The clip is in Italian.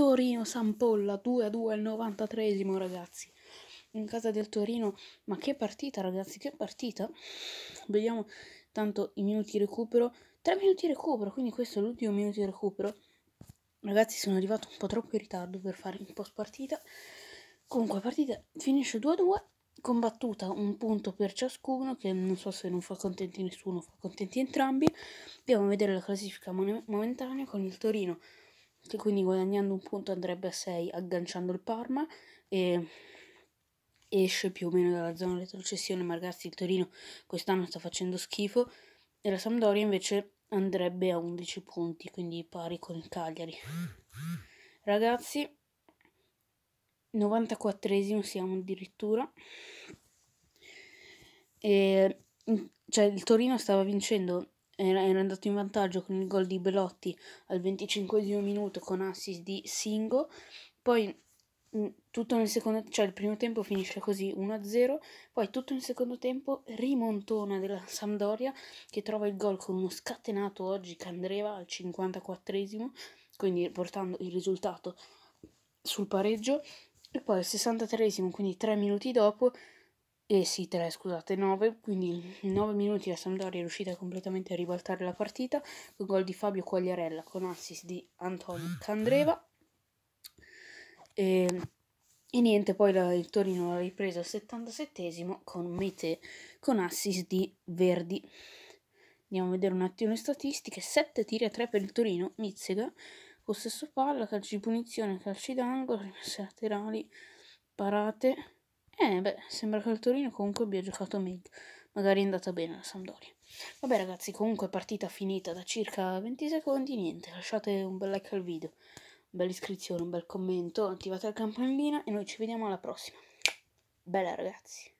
Torino-Sampolla 2-2 a al 93esimo ragazzi in casa del Torino ma che partita ragazzi che partita vediamo tanto i minuti di recupero 3 minuti di recupero quindi questo è l'ultimo minuto di recupero ragazzi sono arrivato un po' troppo in ritardo per fare un post partita comunque partita finisce 2-2 a combattuta un punto per ciascuno che non so se non fa contenti nessuno fa contenti entrambi andiamo a vedere la classifica momentanea con il Torino che quindi guadagnando un punto andrebbe a 6 agganciando il Parma e esce più o meno dalla zona retrocessione Margazzi il Torino quest'anno sta facendo schifo e la Sampdoria invece andrebbe a 11 punti quindi pari con il Cagliari ragazzi 94esimo siamo addirittura e mm, cioè il Torino stava vincendo era, era andato in vantaggio con il gol di Belotti al 25 minuto con assist di Singo, poi mm, tutto nel secondo cioè il primo tempo finisce così 1-0 poi tutto il secondo tempo rimontona della Sampdoria che trova il gol con uno scatenato oggi che andreva al 54esimo quindi portando il risultato sul pareggio e poi al 63esimo quindi 3 minuti dopo e eh sì, 3, scusate, 9, quindi 9 minuti la Sampdoria è riuscita completamente a ribaltare la partita con gol di Fabio Quagliarella con assist di Antonio Candreva. E, ehm, e niente, poi la, il Torino l'ha ripresa al 77 esimo con Mete con assist di Verdi. Andiamo a vedere un attimo le statistiche: 7 tiri a 3 per il Torino, Mizzega, possesso palla, calci di punizione, calci d'angolo, rimesse laterali, parate eh, beh, sembra che il Torino comunque abbia giocato meglio. Magari è andata bene la Sampdoria. Vabbè ragazzi, comunque partita finita da circa 20 secondi, niente, lasciate un bel like al video, una bella iscrizione, un bel commento, attivate la campanellina e noi ci vediamo alla prossima. Bella ragazzi!